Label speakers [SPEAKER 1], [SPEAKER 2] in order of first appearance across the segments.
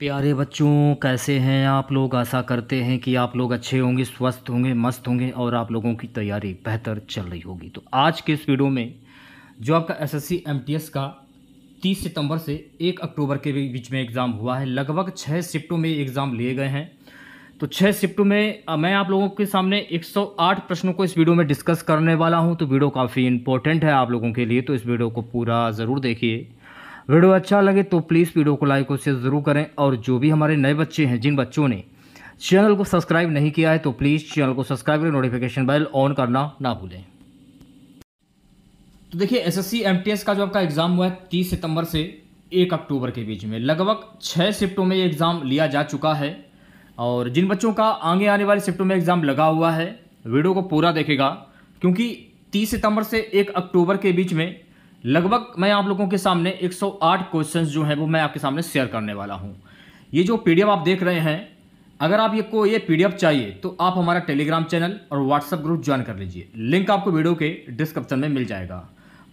[SPEAKER 1] प्यारे बच्चों कैसे हैं आप लोग आशा करते हैं कि आप लोग अच्छे होंगे स्वस्थ होंगे मस्त होंगे और आप लोगों की तैयारी बेहतर चल रही होगी तो आज के इस वीडियो में जो आपका एसएससी एमटीएस का 30 सितंबर से 1 अक्टूबर के बीच में एग्ज़ाम हुआ है लगभग छः शिफ्टों में एग्ज़ाम लिए गए हैं तो छः शिफ्टों में मैं आप लोगों के सामने एक प्रश्नों को इस वीडियो में डिस्कस करने वाला हूँ तो वीडियो काफ़ी इंपॉर्टेंट है आप लोगों के लिए तो इस वीडियो को पूरा ज़रूर देखिए वीडियो अच्छा लगे तो प्लीज़ वीडियो को लाइक और शेयर ज़रूर करें और जो भी हमारे नए बच्चे हैं जिन बच्चों ने चैनल को सब्सक्राइब नहीं किया है तो प्लीज़ चैनल को सब्सक्राइब करें नोटिफिकेशन बेल ऑन करना ना भूलें तो देखिए एसएससी एमटीएस का जो आपका एग्ज़ाम हुआ है तीस सितंबर से एक अक्टूबर के बीच में लगभग छः शिफ्टों में ये एग्ज़ाम लिया जा चुका है और जिन बच्चों का आगे आने वाले शिफ्टों में एग्ज़ाम लगा हुआ है वीडियो को पूरा देखेगा क्योंकि तीस सितंबर से एक अक्टूबर के बीच में लगभग मैं आप लोगों के सामने 108 क्वेश्चंस जो हैं वो मैं आपके सामने शेयर करने वाला हूँ ये जो पीडीएफ आप देख रहे हैं अगर आप ये को ये पीडीएफ चाहिए तो आप हमारा टेलीग्राम चैनल और व्हाट्सएप ग्रुप ज्वाइन कर लीजिए लिंक आपको वीडियो के डिस्क्रिप्शन में मिल जाएगा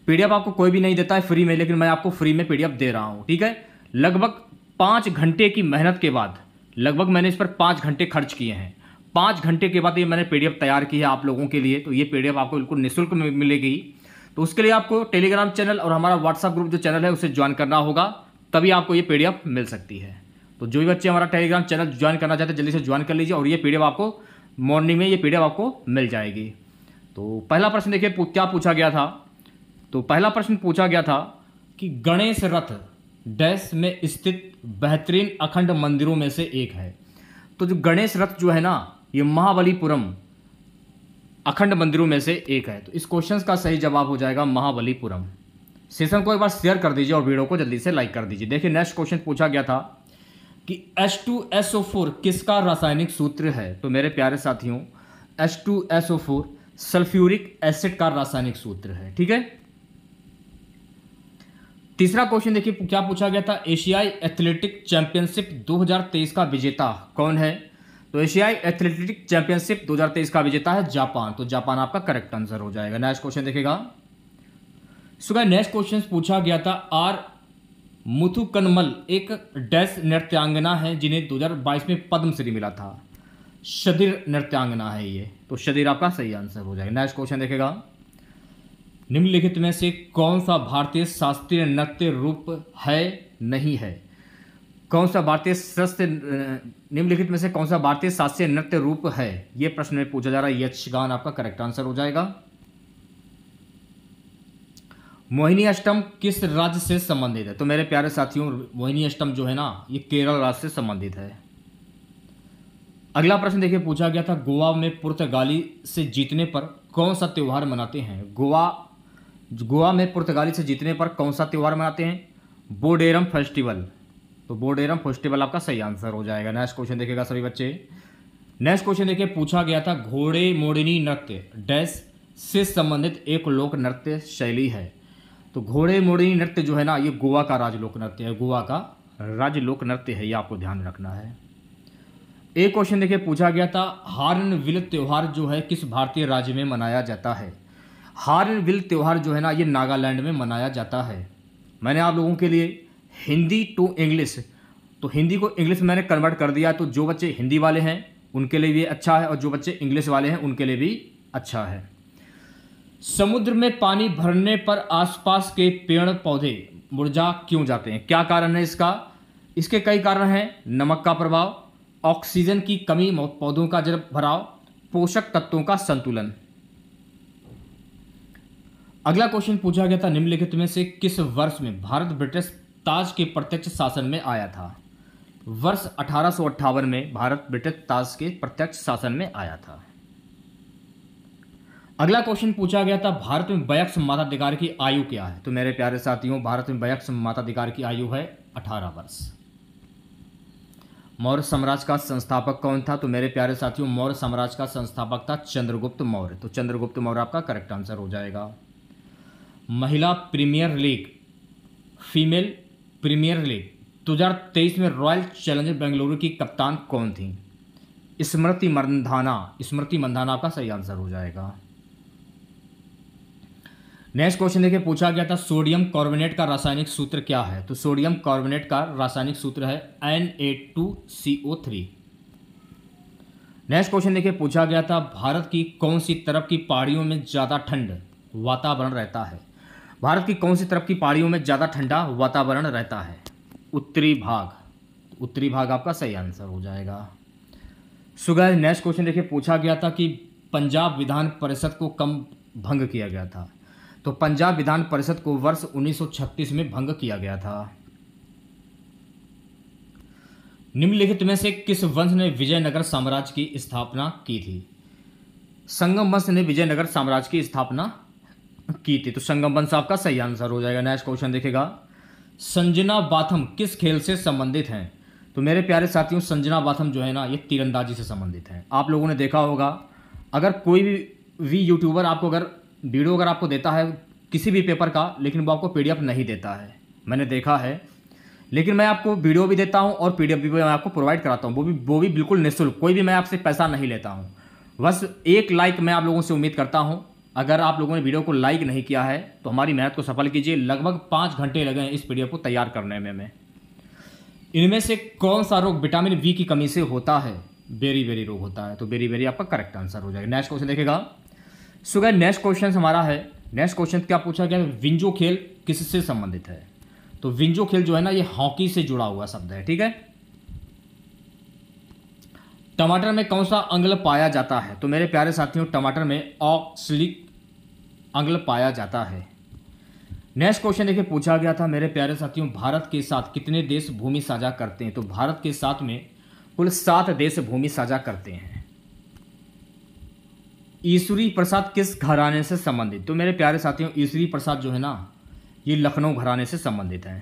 [SPEAKER 1] पी आपको कोई भी नहीं देता है फ्री में लेकिन मैं आपको फ्री में पी दे रहा हूँ ठीक है लगभग पाँच घंटे की मेहनत के बाद लगभग मैंने इस पर पाँच घंटे खर्च किए हैं पाँच घंटे के बाद ये मैंने पी तैयार की है आप लोगों के लिए तो ये पी आपको बिल्कुल निःशुल्क मिलेगी तो उसके लिए आपको टेलीग्राम चैनल और हमारा व्हाट्सअप ग्रुप जो चैनल है उसे ज्वाइन करना होगा तभी आपको ये पी मिल सकती है तो जो भी बच्चे हमारा टेलीग्राम चैनल ज्वाइन करना चाहते हैं जल्दी से ज्वाइन कर लीजिए और ये पी आपको मॉर्निंग में ये पी आपको मिल जाएगी तो पहला प्रश्न देखिए क्या पूछा गया था तो पहला प्रश्न पूछा गया था कि गणेश रथ डैश में स्थित बेहतरीन अखंड मंदिरों में से एक है तो जो गणेश रथ जो है ना ये महाबलीपुरम अखंड मंदिरों में से एक है तो इस क्वेश्चन का सही जवाब हो जाएगा महाबलीपुरम सेशन को एक बार शेयर कर दीजिए और वीडियो को जल्दी से लाइक कर दीजिए देखिए नेक्स्ट क्वेश्चन पूछा गया था कि H2SO4 किसका रासायनिक सूत्र है तो मेरे प्यारे साथियों H2SO4 सल्फ्यूरिक एसिड का रासायनिक सूत्र है ठीक है तीसरा क्वेश्चन देखिए क्या पूछा गया था एशियाई एथलेटिक चैंपियनशिप 2023 का विजेता कौन है तो एशियाई एथलेटिक चैंपियनशिप 2023 का विजेता है जापान तो जापान आपका करेक्ट आंसर हो जाएगा नेक्स्ट क्वेश्चन देखेगा सुगा नेक्स्ट क्वेश्चन पूछा गया था आर मुथुकनमल एक डैश नृत्यांगना है जिन्हें 2022 में पद्मश्री मिला था शदीर नृत्यांगना है ये तो शदीर आपका सही आंसर हो जाएगा नेक्स्ट क्वेश्चन देखेगा निम्नलिखित में से कौन सा भारतीय शास्त्रीय नृत्य रूप है नहीं है कौन सा भारतीय शास्त्र निम्नलिखित में से कौन सा भारतीय शास्त्रीय नृत्य रूप है ये प्रश्न में पूछा जा रहा है यक्षगान आपका करेक्ट आंसर हो जाएगा मोहिनी अष्टम किस राज्य से संबंधित है तो मेरे प्यारे साथियों मोहिनी अष्टम जो है ना ये केरल राज्य से संबंधित है अगला प्रश्न देखिए पूछा गया था गोवा में पुर्तगाली से जीतने पर कौन सा त्यौहार मनाते हैं गोवा गोवा में पुर्तगाली से जीतने पर कौन सा त्यौहार मनाते हैं बोडेरम फेस्टिवल तो बोर्ड एरम फोस्टेबल आपका सही आंसर हो जाएगा नेक्स्ट क्वेश्चन देखिएगा सभी बच्चे नेक्स्ट क्वेश्चन देखिए पूछा गया था घोड़े मोड़नी नृत्य डैश से संबंधित एक लोक नृत्य शैली है तो घोड़े मोड़नी नृत्य जो है ना ये गोवा का राजलोक नृत्य है गोवा का राजलोक नृत्य है ये आपको ध्यान रखना है एक क्वेश्चन देखिए पूछा गया था हार्नविल त्यौहार जो है किस भारतीय राज्य में मनाया जाता है हार्नविल त्यौहार जो है ना ये नागालैंड में मनाया जाता है मैंने आप लोगों के लिए हिंदी टू इंग्लिश तो हिंदी को इंग्लिश मैंने कन्वर्ट कर दिया तो जो बच्चे हिंदी वाले हैं उनके लिए भी अच्छा है और जो बच्चे इंग्लिश वाले हैं उनके लिए भी अच्छा है समुद्र में पानी भरने पर आसपास के पेड़ पौधे मुरझा क्यों जाते हैं क्या कारण है इसका इसके कई कारण हैं नमक का प्रभाव ऑक्सीजन की कमी पौधों का जल भराव पोषक तत्वों का संतुलन अगला क्वेश्चन पूछा गया था निम्नलिखित में से किस वर्ष में भारत ब्रिटिश ताज के प्रत्यक्ष शासन में आया था वर्ष अठारह में भारत ब्रिटिश ताज के प्रत्यक्ष शासन में आया था अगला क्वेश्चन पूछा गया था भारत में वयस्क माताधिकार की आयु क्या है तो मेरे प्यारे साथियों भारत में वयस्क माताधिकार की आयु है 18 वर्ष मौर्य साम्राज्य का संस्थापक कौन था तो मेरे प्यारे साथियों मौर्य साम्राज्य का संस्थापक था चंद्रगुप्त मौर्य तो चंद्रगुप्त मौर्य आपका करेक्ट आंसर हो जाएगा महिला premier league female premier league 2023 में रॉयल चैलेंजर बेंगलुरु की कप्तान कौन थी स्मृति मंधाना स्मृति मंधाना आपका सही आंसर हो जाएगा नेक्स्ट क्वेश्चन देखिए पूछा गया था सोडियम कार्बोनेट का रासायनिक सूत्र क्या है तो सोडियम कार्बोनेट का रासायनिक सूत्र है N A two C O three next question देखिए पूछा गया था भारत की कौन सी तरफ की पहाड़ियों में ज़्यादा ठंड वातावरण रहता है भारत की कौन सी तरफ की पहाड़ियों में ज़्यादा ठंडा वातावरण रहता है उत्तरी भाग उत्तरी भाग आपका सही आंसर हो जाएगा सुगैज नेक्स्ट क्वेश्चन देखिए पूछा गया था कि पंजाब विधान परिषद को कम भंग किया गया था तो पंजाब विधान परिषद को वर्ष 1936 में भंग किया गया था निम्नलिखित में से किस वंश ने विजयनगर साम्राज्य की स्थापना की थी संगम वंश ने विजयनगर साम्राज्य की स्थापना की थी तो संगम साहब का सही आंसर हो जाएगा नेक्स्ट क्वेश्चन देखेगा संजना बाथम किस खेल से संबंधित हैं तो मेरे प्यारे साथियों संजना बाथम जो है ना ये तीरंदाजी से संबंधित हैं आप लोगों ने देखा होगा अगर कोई भी वी यूट्यूबर आपको अगर वीडियो अगर आपको देता है किसी भी पेपर का लेकिन वो आपको पी नहीं देता है मैंने देखा है लेकिन मैं आपको वीडियो भी देता हूँ और पी भी मैं आपको प्रोवाइड कराता हूँ वो भी वो भी बिल्कुल निःशुल्क कोई भी मैं आपसे पैसा नहीं लेता हूँ बस एक लाइक मैं आप लोगों से उम्मीद करता हूँ अगर आप लोगों ने वीडियो को लाइक नहीं किया है तो हमारी मेहनत को सफल कीजिए लगभग पाँच घंटे लगे हैं इस पीडीएफ को तैयार करने में हमें इनमें से कौन सा रोग विटामिन वी की कमी से होता है बेरी बेरी रोग होता है तो बेरी बेरी आपका करेक्ट आंसर हो जाएगा नेक्स्ट क्वेश्चन देखेगा सो नेक्स्ट क्वेश्चन हमारा है नेक्स्ट क्वेश्चन क्या पूछा गया विंजो खेल किससे संबंधित है तो विंजो खेल जो है ना ये हॉकी से जुड़ा हुआ शब्द है ठीक है टमाटर में कौन सा अंगल पाया जाता है तो मेरे प्यारे साथियों टमाटर में ऑक्सलिक अंगल पाया जाता है नेक्स्ट क्वेश्चन देखिए पूछा गया था मेरे प्यारे साथियों भारत के साथ कितने देश भूमि साझा करते हैं तो भारत के साथ में कुल सात देश भूमि साझा करते हैं ईश्वरी प्रसाद किस घराने से संबंधित तो मेरे प्यारे साथियों ईश्वरी प्रसाद जो है ना ये लखनऊ घराने से संबंधित है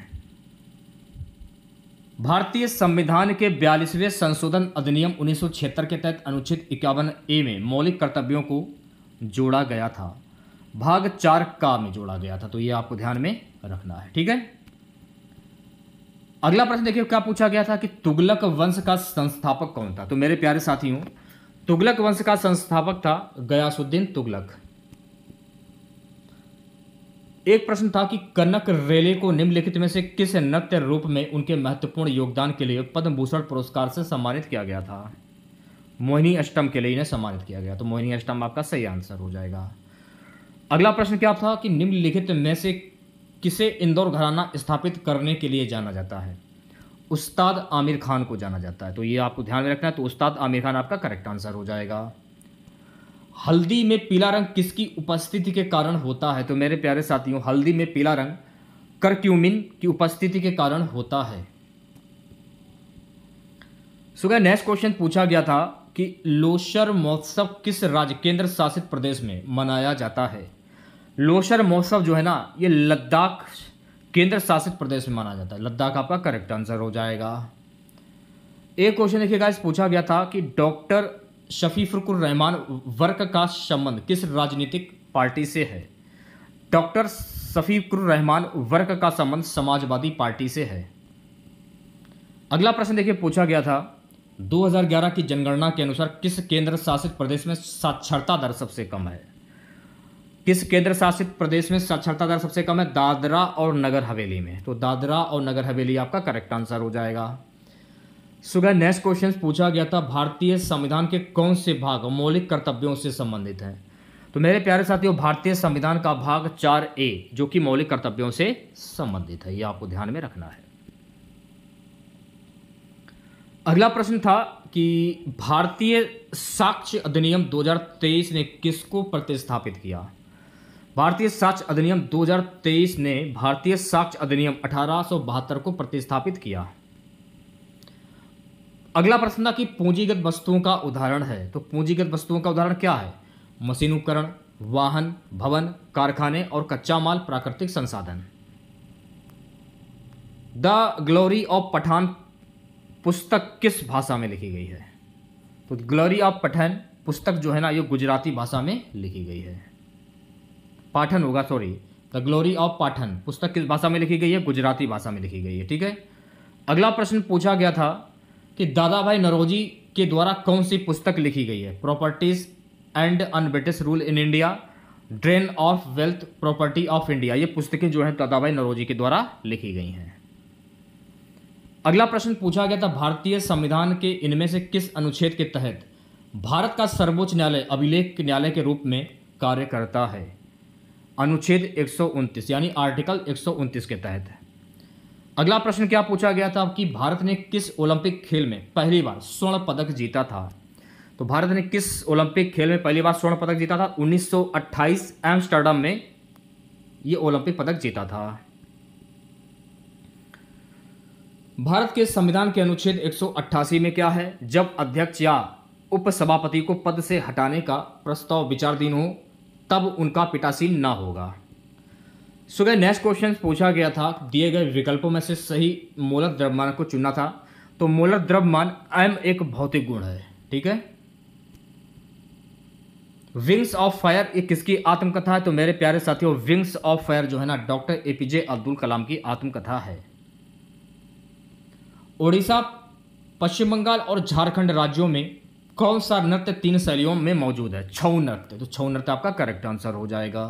[SPEAKER 1] भारतीय संविधान के बयालीसवें संशोधन अधिनियम उन्नीस के तहत अनुच्छेद इक्यावन ए में मौलिक कर्तव्यों को जोड़ा गया था भाग चार का में जोड़ा गया था तो ये आपको ध्यान में रखना है ठीक है अगला प्रश्न देखिए क्या पूछा गया था कि तुगलक वंश का संस्थापक कौन था तो मेरे प्यारे साथियों तुगलक वंश का संस्थापक था गयासुद्दीन तुगलक एक प्रश्न था कि कनक रेले को निम्नलिखित में से किस नृत्य रूप में उनके महत्वपूर्ण योगदान के लिए पद्म भूषण पुरस्कार से सम्मानित किया गया था मोहिनी अष्टम के लिए इन्हें सम्मानित किया गया तो मोहिनी अष्टम आपका सही आंसर हो जाएगा अगला प्रश्न क्या था कि निम्नलिखित में से किसे इंदौर घराना स्थापित करने के लिए जाना जाता है उस्ताद आमिर खान को जाना जाता है तो ये आपको ध्यान में रखना है तो उस्ताद आमिर खान आपका करेक्ट आंसर हो जाएगा हल्दी में पीला रंग किसकी उपस्थिति के कारण होता है तो मेरे प्यारे साथियों हल्दी में पीला रंग करक्यूमिन की उपस्थिति के कारण होता है सो नेक्स्ट क्वेश्चन पूछा गया था कि लोशर महोत्सव किस राज्य केंद्र शासित प्रदेश में मनाया जाता है लोशर महोत्सव जो है ना ये लद्दाख केंद्र शासित प्रदेश में माना जाता है लद्दाख आपका करेक्ट आंसर हो जाएगा एक क्वेश्चन देखिएगा इस पूछा गया था कि डॉक्टर शफीफुर रहमान वर्क का संबंध किस राजनीतिक पार्टी से है डॉक्टर शफीकुर रहमान वर्क का संबंध समाजवादी पार्टी से है अगला प्रश्न देखिए पूछा गया था 2011 की जनगणना के अनुसार किस केंद्र शासित प्रदेश में साक्षरता दर सबसे कम है किस केंद्र शासित प्रदेश में साक्षरता दर सबसे कम है दादरा और नगर हवेली में तो दादरा और नगर हवेली आपका करेक्ट आंसर हो जाएगा सुबह नेक्स्ट क्वेश्चन पूछा गया था भारतीय संविधान के कौन से भाग मौलिक कर्तव्यों से संबंधित हैं तो मेरे प्यारे साथियों भारतीय संविधान का भाग चार ए जो कि मौलिक कर्तव्यों से संबंधित है ये आपको ध्यान में रखना है अगला प्रश्न था कि भारतीय साक्ष्य अधिनियम 2023 ने किसको प्रतिस्थापित किया भारतीय साक्ष्य अधिनियम 2023 ने भारतीय साक्ष्य अधिनियम अठारह को प्रतिस्थापित किया अगला प्रश्न था कि पूंजीगत वस्तुओं का उदाहरण है तो पूंजीगत वस्तुओं का उदाहरण क्या है मशीन उपकरण वाहन भवन कारखाने और कच्चा माल प्राकृतिक संसाधन द ग्लोरी ऑफ पठान पुस्तक किस भाषा में लिखी गई है तो ग्लोरी ऑफ पठन पुस्तक जो है ना ये गुजराती भाषा में लिखी गई है पाठन होगा सॉरी द ग्लोरी ऑफ पाठन पुस्तक किस भाषा में लिखी गई है गुजराती भाषा में लिखी गई है ठीक है अगला प्रश्न पूछा गया था कि दादा भाई नरोजी के द्वारा कौन सी पुस्तक लिखी गई है properties and un British rule in India drain of wealth property of India ये पुस्तकें जो हैं दादा भाई नरोजी के द्वारा लिखी गई हैं अगला प्रश्न पूछा गया था भारतीय संविधान के इनमें से किस अनुच्छेद के तहत भारत का सर्वोच्च न्यायालय अभिलेख न्यायालय के रूप में कार्य करता है अनुच्छेद एक यानी आर्टिकल एक के तहत अगला प्रश्न क्या पूछा गया था कि भारत ने किस ओलंपिक खेल में पहली बार स्वर्ण पदक जीता था तो भारत ने किस ओलंपिक खेल में पहली बार स्वर्ण पदक जीता था 1928 एम्स्टर्डम में ये ओलंपिक पदक जीता था भारत के संविधान के अनुच्छेद 188 में क्या है जब अध्यक्ष या उपसभापति को पद से हटाने का प्रस्ताव विचाराधीन हो तब उनका पिटासीन ना होगा सुबह नेक्स्ट क्वेश्चन पूछा गया था दिए गए विकल्पों में से सही मोलर द्रव्यमान को चुनना था तो मोलर द्रव्यमान एम एक भौतिक गुण है ठीक है विंग्स ऑफ फायर ये किसकी आत्मकथा है तो मेरे प्यारे साथियों विंग्स ऑफ फायर जो है ना डॉक्टर एपीजे अब्दुल कलाम की आत्मकथा है ओडिशा पश्चिम बंगाल और झारखंड राज्यों में कौन सा नृत्य तीन शैलियों में मौजूद है छऊ नृत्य तो छऊ नृत्य आपका करेक्ट आंसर हो जाएगा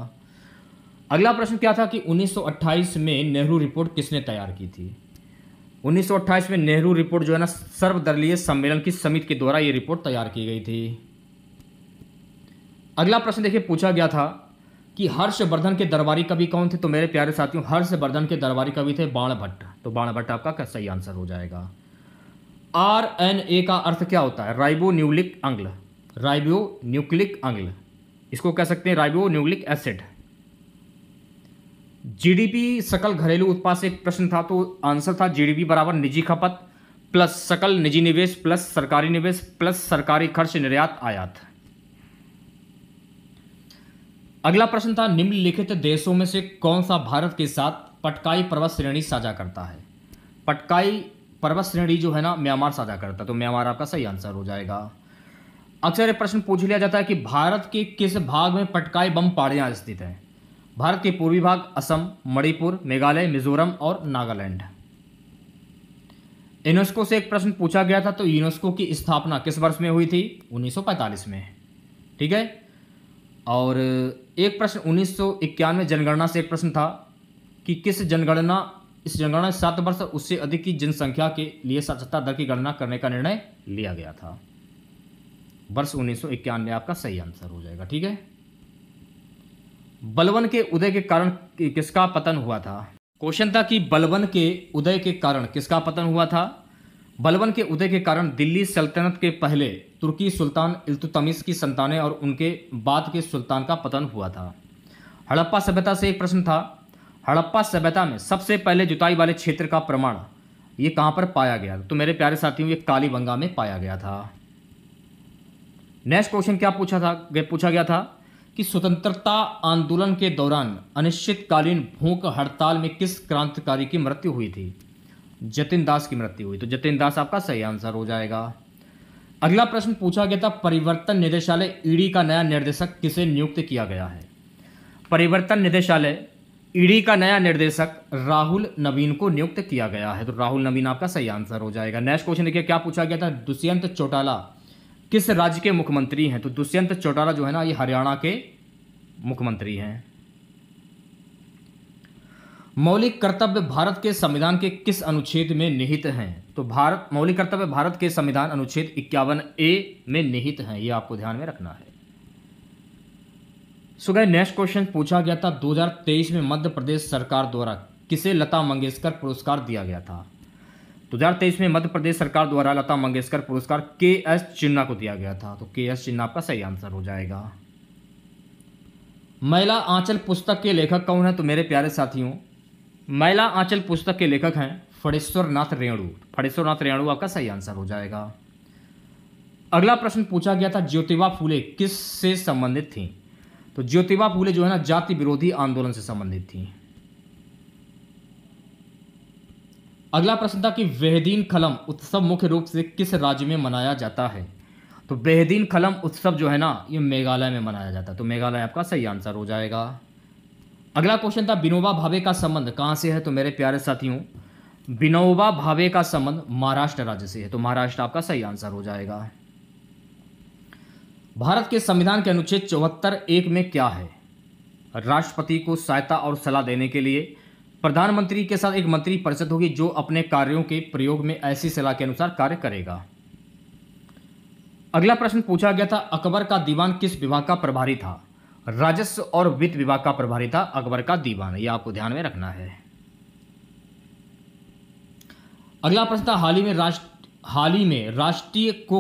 [SPEAKER 1] अगला प्रश्न क्या था कि 1928 में नेहरू रिपोर्ट किसने तैयार की थी 1928 में नेहरू रिपोर्ट जो है ना सर्वदलीय सम्मेलन की समिति के द्वारा ये रिपोर्ट तैयार की गई थी अगला प्रश्न देखिए पूछा गया था कि हर्षवर्धन के दरबारी कवि कौन थे तो मेरे प्यारे साथियों हर्षवर्धन के दरबारी कवि थे बाण भट्ट तो बारह बटा आपका सही आंसर हो जाएगा आर एन ए का अर्थ क्या होता है राइबो न्यूक्लिक अंग्ल राइबो न्यूक्लिक अंग्ल इसको कह सकते हैं राइबो न्यूक्लिक एसिड जीडीपी सकल घरेलू उत्पाद से एक प्रश्न था तो आंसर था जीडीपी बराबर निजी खपत प्लस सकल निजी निवेश प्लस सरकारी निवेश प्लस सरकारी खर्च निर्यात आयात अगला प्रश्न था निम्नलिखित देशों में से कौन सा भारत के साथ पटकाई पर्वत श्रेणी साझा करता है पटकाई पर्वत श्रेणी जो है ना म्यांमार साझा करता है तो म्यांमार आपका सही आंसर हो जाएगा अक्सर ये प्रश्न पूछ लिया जाता है कि भारत के किस भाग में पटकाई बम पहाड़ियाँ स्थित हैं भारत के पूर्वी भाग असम मणिपुर मेघालय मिजोरम और नागालैंड यूनेस्को से एक प्रश्न पूछा गया था तो यूनेस्को की स्थापना किस वर्ष में हुई थी 1945 में ठीक है और एक प्रश्न उन्नीस जनगणना से एक प्रश्न था कि किस जनगणना इस जनगणना में सात वर्ष उससे अधिक की जनसंख्या के लिए साक्षरता दर की गणना करने का निर्णय लिया गया था वर्ष उन्नीस सौ इक्यानवे आपका सही आंसर हो जाएगा ठीक है बलवन के उदय के कारण किसका पतन हुआ था क्वेश्चन था कि बलवन के उदय के कारण किसका पतन हुआ था बलवन के उदय के कारण दिल्ली सल्तनत के पहले तुर्की सुल्तान इल्तुतमिस की संतानें और उनके बाद के सुल्तान का पतन हुआ था हड़प्पा सभ्यता से एक प्रश्न था हड़प्पा सभ्यता में सबसे पहले जुताई वाले क्षेत्र का प्रमाण ये कहाँ पर पाया गया तो मेरे प्यारे साथियों ये कालीबंगा में पाया गया था नेक्स्ट क्वेश्चन क्या पूछा था पूछा गया था कि स्वतंत्रता आंदोलन के दौरान अनिश्चितकालीन भूख हड़ताल में किस क्रांतिकारी की मृत्यु हुई थी जतिन दास की मृत्यु हुई तो जतिन दास आपका सही आंसर हो जाएगा अगला प्रश्न पूछा गया था परिवर्तन निदेशालय ईडी का नया निर्देशक किसे नियुक्त किया गया है परिवर्तन निदेशालय ईडी का नया निर्देशक राहुल नवीन को नियुक्त किया गया है तो राहुल नवीन आपका सही आंसर हो जाएगा नेक्स्ट क्वेश्चन देखिए क्या पूछा गया था दुष्यंत चौटाला किस राज्य के मुख्यमंत्री हैं तो दुष्यंत चौटाला जो है ना ये हरियाणा के मुख्यमंत्री हैं मौलिक कर्तव्य भारत के संविधान के किस अनुच्छेद में निहित हैं तो भारत मौलिक कर्तव्य भारत के संविधान अनुच्छेद इक्यावन ए में निहित हैं ये आपको ध्यान में रखना है सो गए नेक्स्ट क्वेश्चन पूछा गया था 2023 में मध्य प्रदेश सरकार द्वारा किसे लता मंगेशकर पुरस्कार दिया गया था 2023 में मध्य प्रदेश सरकार द्वारा लता मंगेशकर पुरस्कार के एस चिन्ना को दिया गया था तो के एस चिन्ना आपका सही आंसर हो जाएगा महिला आंचल पुस्तक के लेखक कौन है तो मेरे प्यारे साथियों महिला आंचल पुस्तक के लेखक हैं फड़ेश्वर नाथ रेणु फड़ेश्वर नाथ रेणु आपका सही आंसर हो जाएगा अगला प्रश्न पूछा गया था ज्योतिबा फूले किस से संबंधित थी तो ज्योतिबा फूले जो है ना जाति विरोधी आंदोलन से संबंधित थी अगला प्रश्न था कि वेहदीन खलम उत्सव मुख्य रूप से किस राज्य में मनाया जाता है तो बेहदीन खलम उत्सव जो है ना ये मेघालय में मनाया जाता है तो मेघालय आपका सही आंसर हो जाएगा अगला क्वेश्चन था बिनोबा भावे का संबंध कहाँ से है तो मेरे प्यारे साथियों बिनोबा भावे का संबंध महाराष्ट्र राज्य से है तो महाराष्ट्र आपका सही आंसर हो जाएगा भारत के संविधान के अनुच्छेद चौहत्तर एक में क्या है राष्ट्रपति को सहायता और सलाह देने के लिए प्रधानमंत्री के साथ एक मंत्री परिषद होगी जो अपने कार्यों के प्रयोग में ऐसी सलाह के अनुसार कार्य करेगा अगला प्रश्न पूछा गया था अकबर का दीवान किस विभाग का प्रभारी था राजस्व और वित्त विभाग का प्रभारी था अकबर का दीवान यह आपको ध्यान में रखना है अगला प्रश्न था हाल ही में राष्ट्र हाल ही में राष्ट्रीय खो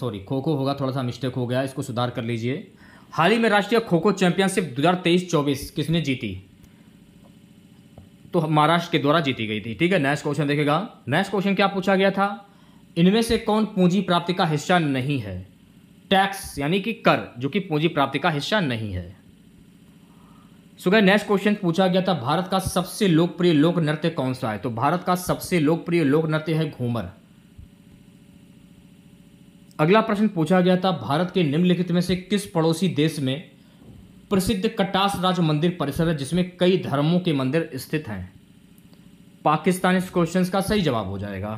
[SPEAKER 1] सॉरी खो खो होगा थोड़ा सा मिस्टेक हो गया इसको सुधार कर लीजिए हाल ही में राष्ट्रीय खो खो चैंपियनशिप 2023-24 किसने जीती तो महाराष्ट्र के द्वारा जीती गई थी ठीक है नेक्स्ट क्वेश्चन देखेगा नेक्स्ट क्वेश्चन क्या पूछा गया था इनमें से कौन पूंजी प्राप्ति का हिस्सा नहीं है टैक्स यानी कि कर जो कि पूंजी प्राप्ति का हिस्सा नहीं है सो नेक्स्ट क्वेश्चन पूछा गया था भारत का सबसे लोकप्रिय लोक नृत्य कौन सा है तो भारत का सबसे लोकप्रिय लोक नृत्य है घूमर अगला प्रश्न पूछा गया था भारत के निम्नलिखित में से किस पड़ोसी देश में प्रसिद्ध कटास राज मंदिर परिसर है जिसमें कई धर्मों के मंदिर स्थित हैं पाकिस्तान इस क्वेश्चन का सही जवाब हो जाएगा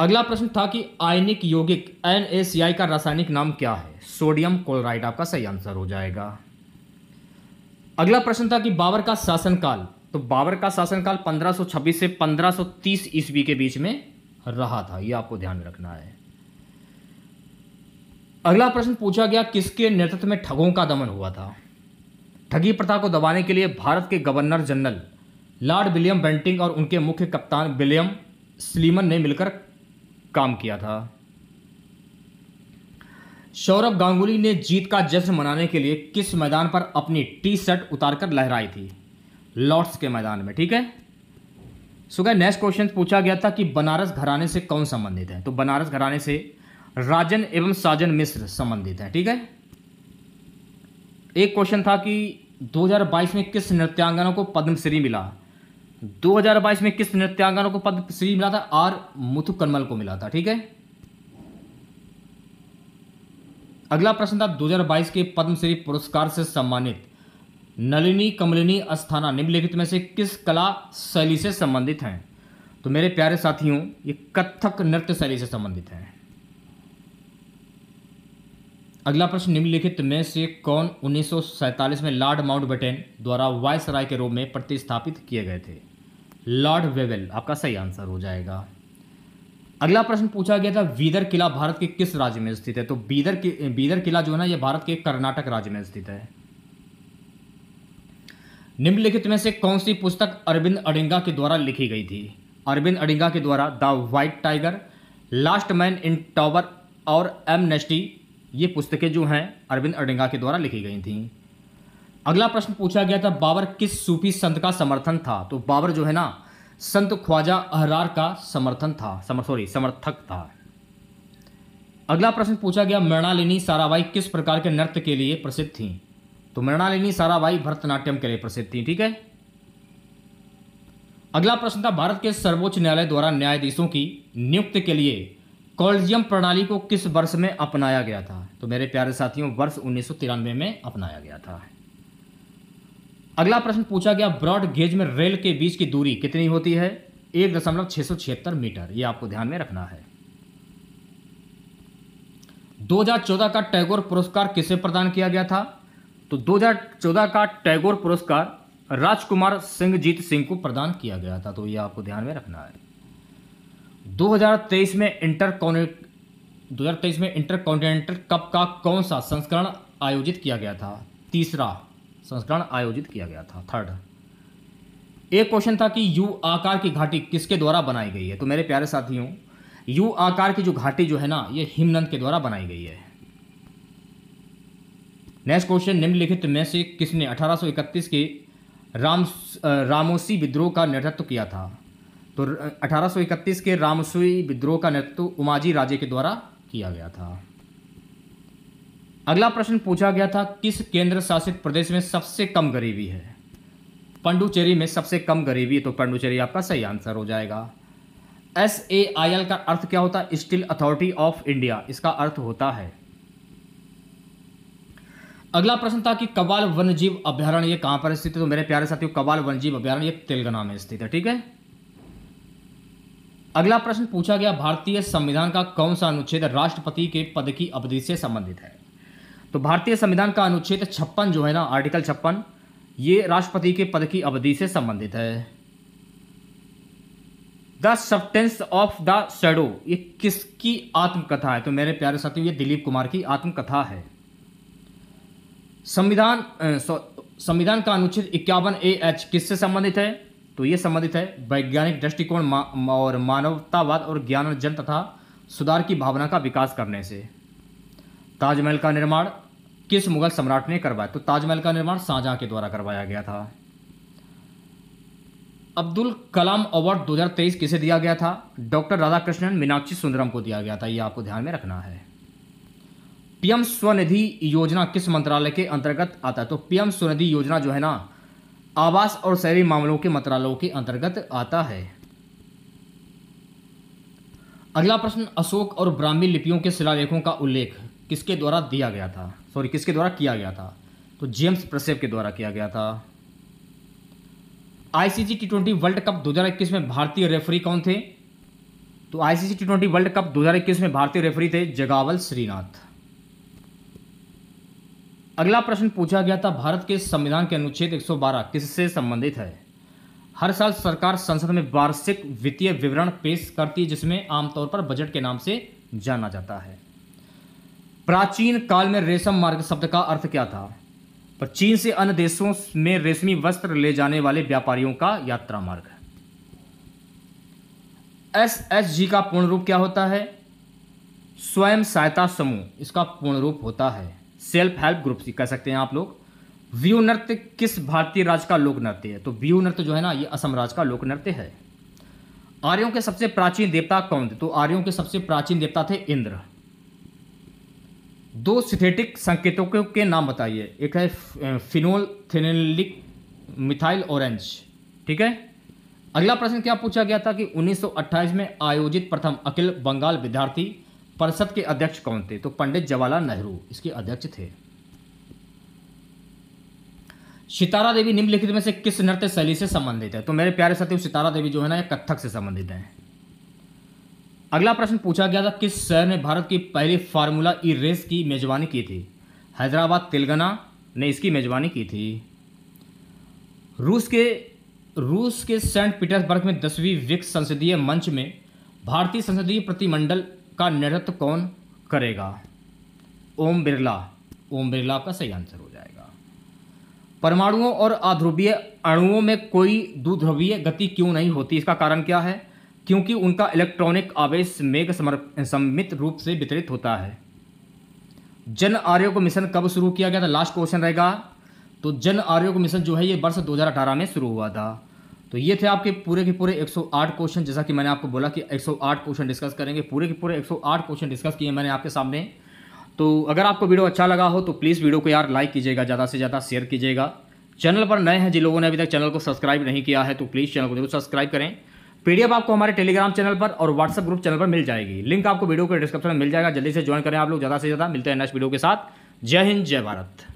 [SPEAKER 1] अगला प्रश्न था कि आयनिक यौगिक एन का रासायनिक नाम क्या है सोडियम क्लोराइड आपका सही आंसर हो जाएगा अगला प्रश्न था कि बाबर का शासनकाल तो बाबर का शासनकाल 1526 से 1530 ईस्वी के बीच में रहा था यह आपको ध्यान में रखना है अगला प्रश्न पूछा गया किसके नेतृत्व में ठगों का दमन हुआ था ठगी प्रथा को दबाने के लिए भारत के governor general Lord William Bentinck और उनके मुख्य कप्तान विलियम स्लीमन ने मिलकर काम किया था सौरभ गांगुली ने जीत का जश्न मनाने के लिए किस मैदान पर अपनी टी शर्ट उतारकर लहराई थी लॉर्ड्स के मैदान में ठीक है सो नेक्स्ट क्वेश्चन पूछा गया था कि बनारस घराने से कौन संबंधित है तो बनारस घराने से राजन एवं साजन मिश्र संबंधित है ठीक है एक क्वेश्चन था कि 2022 में किस नृत्यांगनों को पद्मश्री मिला 2022 में किस नृत्यांगनों को पद्मश्री मिला था आर मुथु कन्मल को मिला था ठीक है अगला प्रश्न था 2022 के पद्मश्री पुरस्कार से सम्मानित नलिनी कमलिनी अस्थाना निम्नलिखित में से किस कला शैली से संबंधित हैं तो मेरे प्यारे साथियों ये कथक नृत्य शैली से संबंधित हैं अगला प्रश्न निम्नलिखित में से कौन उन्नीस में लॉर्ड माउंटबेटन द्वारा वायसराय के रूप में प्रतिस्थापित किए गए थे लॉर्ड वेवेल आपका सही आंसर हो जाएगा अगला प्रश्न पूछा गया था बीदर किला भारत के किस राज्य में स्थित है तो बीदर बीदर किला जो है ना ये भारत के कर्नाटक राज्य में स्थित है निम्नलिखित में से कौन सी पुस्तक अरविंद अडिंगा के द्वारा लिखी गई थी अरविंद अडिंगा के द्वारा the white tiger last man in tower और नेस्टी ये पुस्तकें जो हैं अरविंद अडिंगा के द्वारा लिखी गई थी अगला प्रश्न पूछा गया था बाबर किस सूफी संत का समर्थन था तो बाबर जो है ना संत ख्वाजा अहरार का समर्थन था समर सॉरी समर्थक था अगला प्रश्न पूछा गया मृणालिनी साराबाई किस प्रकार के नृत्य के लिए प्रसिद्ध थीं तो मृणालिनी साराभाई भरतनाट्यम के लिए प्रसिद्ध थी ठीक है अगला प्रश्न था भारत के सर्वोच्च न्यायालय द्वारा न्यायाधीशों की नियुक्ति के लिए कॉलेजियम प्रणाली को किस वर्ष में अपनाया गया था तो मेरे प्यारे साथियों वर्ष उन्नीस में अपनाया गया था अगला प्रश्न पूछा गया ब्रॉड गेज में रेल के बीच की दूरी कितनी होती है एक दशमलव छह सौ छिहत्तर मीटर यह आपको ध्यान में रखना है 2014 का टैगोर पुरस्कार किसे प्रदान किया गया था तो 2014 का टैगोर पुरस्कार राजकुमार सिंहजीत सिंह को प्रदान किया गया था तो ये आपको ध्यान में रखना है 2023 में इंटर दो में इंटर कॉन्टिनेंटल कप का कौन सा संस्करण आयोजित किया गया था तीसरा संस्करण आयोजित किया गया था थर्ड एक क्वेश्चन था कि यू आकार की घाटी किसके द्वारा बनाई गई है तो मेरे प्यारे साथियों यू आकार की जो घाटी जो है ना ये हिमनंद के द्वारा बनाई गई है नेक्स्ट क्वेश्चन निम्नलिखित में से किसने 1831 के राम रामोसी विद्रोह का नेतृत्व किया था तो 1831 के रामोसी विद्रोह का नेतृत्व उमाजी राजे के द्वारा किया गया था अगला प्रश्न पूछा गया था किस केंद्र शासित प्रदेश में सबसे कम गरीबी है पंडुचेरी में सबसे कम गरीबी तो पंडुचेरी आपका सही आंसर हो जाएगा एस ए आई एल का अर्थ क्या होता है स्टील अथॉरिटी ऑफ इंडिया इसका अर्थ होता है अगला प्रश्न था कि कवाल वन्यजीव अभ्यारण्य कहां पर स्थित है तो मेरे प्यारे साथियों कवाल वन्यजीव अभ्यारण्य तेलंगाना में स्थित है ठीक है अगला प्रश्न पूछा गया भारतीय संविधान का कौन सा अनुच्छेद राष्ट्रपति के पद की अवधि से संबंधित है तो भारतीय संविधान का अनुच्छेद छप्पन जो है ना आर्टिकल छप्पन ये राष्ट्रपति के पद की अवधि से संबंधित है the substance of the shadow ये किसकी आत्मकथा है तो मेरे प्यारे साथियों ये दिलीप कुमार की आत्मकथा है संविधान संविधान का अनुच्छेद इक्यावन ए एच किससे संबंधित है तो ये संबंधित है वैज्ञानिक दृष्टिकोण मा, और मानवतावाद और ज्ञान जन तथा सुधार की भावना का विकास करने से ताजमहल का निर्माण किस मुगल सम्राट ने करवाया तो ताजमहल का निर्माण शाहजहां के द्वारा करवाया गया था अब्दुल कलाम अवार्ड 2023 किसे दिया गया था डॉक्टर राधाकृष्णन मीनाक्षी सुंदरम को दिया गया था यह आपको ध्यान में रखना है पीएम स्वनिधि योजना किस मंत्रालय के अंतर्गत आता है तो पीएम स्वनिधि योजना जो है ना आवास और शहरी मामलों के मंत्रालयों के अंतर्गत आता है अगला प्रश्न अशोक और ब्राह्मी लिपियों के शिलालेखों का उल्लेख किसके द्वारा दिया गया था सॉरी किसके द्वारा किया गया था तो जेम्स प्रसेप के द्वारा किया गया था ICC T twenty world cup 2021 में भारतीय रेफरी कौन थे तो ICC T twenty world cup 2021 में भारतीय रेफरी थे जगावल श्रीनाथ अगला प्रश्न पूछा गया था भारत के संविधान के अनुच्छेद 112 किससे संबंधित है हर साल सरकार संसद में वार्षिक वित्तीय विवरण पेश करती है जिसमें आमतौर पर बजट के नाम से जाना जाता है प्राचीन काल में रेशम मार्ग शब्द का अर्थ क्या था पर चीन से अन्य देशों में रेशमी वस्त्र ले जाने वाले व्यापारियों का यात्रा मार्ग एस एस जी का पूर्ण रूप क्या होता है स्वयं सहायता समूह इसका पूर्ण रूप होता है सेल्फ हेल्प ग्रुप कह सकते हैं आप लोग व्यू नृत्य किस भारतीय राज्य का लोक नृत्य है तो व्यू नृत्य जो है ना ये असम राज्य का लोक नृत्य है आर्यों के सबसे प्राचीन देवता कौन थे तो आर्यों के सबसे प्राचीन देवता थे इंद्र दो सिथेटिक संकेतों के नाम बताइए एक है फिनोल थिनिलिक मिथाइल ऑरेंज ठीक है अगला प्रश्न क्या पूछा गया था कि 1928 में आयोजित प्रथम अखिल बंगाल विद्यार्थी परिषद के अध्यक्ष कौन थे तो पंडित जवाहरलाल नेहरू इसके अध्यक्ष थे सितारा देवी निम्नलिखित में से किस नृत्य शैली से संबंधित है तो मेरे प्यारे साथी सितारा देवी जो है ना ये कथक से संबंधित है अगला प्रश्न पूछा गया था किस शहर ने भारत की पहली फार्मूला ई रेस की मेजबानी की थी हैदराबाद तेलंगाना ने इसकी मेजबानी की थी रूस के रूस के सेंट पीटर्सबर्ग में दसवीं विक्स संसदीय मंच में भारतीय संसदीय प्रतिमंडल का नृत्य कौन करेगा ओम बिरला ओम बिरला का सही आंसर हो जाएगा परमाणुओं और अध्रुवीय अणुओं में कोई दुध्रुवीय गति क्यों नहीं होती इसका कारण क्या है क्योंकि उनका इलेक्ट्रॉनिक आवेश मेघ सम्मित रूप से वितरित होता है जन आर्योग मिशन कब शुरू किया गया था लास्ट क्वेश्चन रहेगा तो जन आर्योग मिशन जो है ये वर्ष 2018 में शुरू हुआ था तो ये थे आपके पूरे के पूरे 108 क्वेश्चन जैसा कि मैंने आपको बोला कि 108 क्वेश्चन डिस्कस करेंगे पूरे के पूरे 108 क्वेश्चन डिस्कस किए मैंने आपके सामने तो अगर आपको वीडियो अच्छा लगा हो तो प्लीज़ वीडियो को यार लाइक कीजिएगा ज़्यादा से ज़्यादा शेयर कीजिएगा चैनल पर नए हैं जिन लोगों ने अभी तक चैनल को सब्सक्राइब नहीं किया है तो प्लीज़ चैनल को जरूर सब्सक्राइब करें पीडीएफ आपको हमारे टेलीग्राम चैनल पर और व्हाट्सअप ग्रुप चैनल पर मिल जाएगी लिंक आपको वीडियो के डिस्क्रिप्शन में मिल जाएगा जल्दी से ज्वाइन करें आप लोग ज़्यादा से ज़्यादा मिलते हैं नेक्स्ट वीडियो के साथ जय हिंद जय भारत